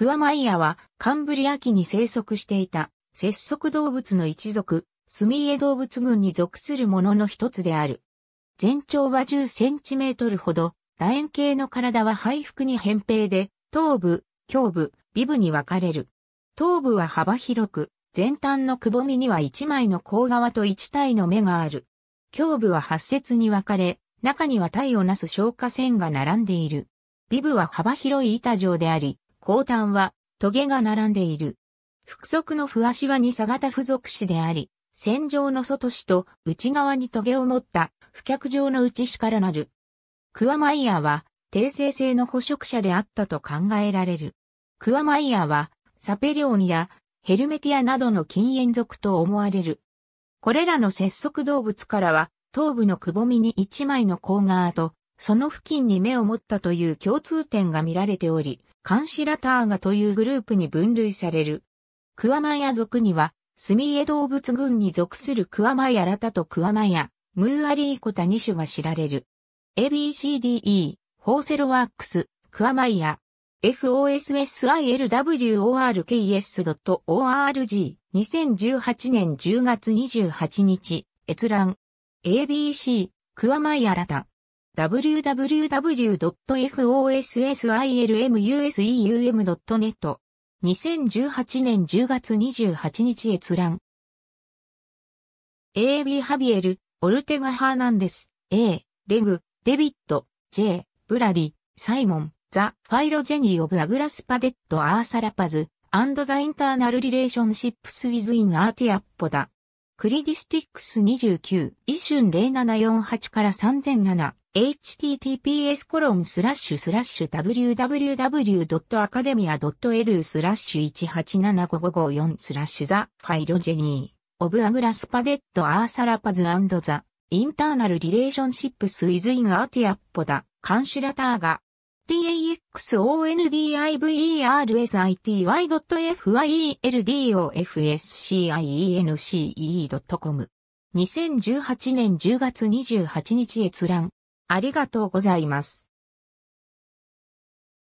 クワマイアはカンブリア紀に生息していた節足動物の一族、スミエ動物群に属するものの一つである。全長は10センチメートルほど、楕円形の体は背腹に扁平で、頭部、胸部、尾部に分かれる。頭部は幅広く、前端のくぼみには1枚の甲側と1体の目がある。胸部は8節に分かれ、中には体をなす消化線が並んでいる。尾部は幅広い板状であり、後端は、トゲが並んでいる。複足の不足わに佐型付属詞であり、線状の外肢と内側にトゲを持った、不脚状の内肢からなる。クワマイヤーは、定性性の捕食者であったと考えられる。クワマイヤーは、サペリオンやヘルメティアなどの近縁属と思われる。これらの節足動物からは、頭部のくぼみに一枚の甲がとその付近に目を持ったという共通点が見られており、カンシラターガというグループに分類される。クワマヤ族には、スミエ動物群に属するクワマヤラタとクワマヤ、ムーアリーコタ2種が知られる。ABCDE、ホーセロワークス、クワマイヤ、f o s s i l w o r k s o r g 2018年10月28日、閲覧。ABC、クワマイヤラタ。www.fosilmuseum.net 2018年10月28日閲覧 AB ハビエル、オルテガ・ハーナンデス、A、レグ、デビット、J、ブラディ、サイモン、ザ・ファイロジェニー・オブ・アグラス・パデット・アーサラ・パズ、アンド・ザ・インターナル・リレーションシップス・ウィズ・イン・アーティアッポだ。クリディスティックス29、イシュン0748から3007。https コロンスラッシュスラッシュ www.academia.edu スラッシュ1 8 7 5 5 4スラッシュザファイロジェニーオブアグラスパデットアーサラパズアンド・ザインターナルリレーションシップスイズインアーティアッポダカンシュラターが taxondiversity.fieldoffscience.com 2018年10月28日閲覧ありがとうございます。